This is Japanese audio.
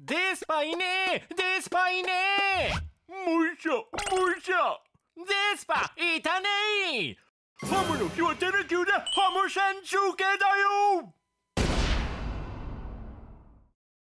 デスパイネデスパイネもいしもいしデスパいたねーハムの日はテレキューでハム中継だよ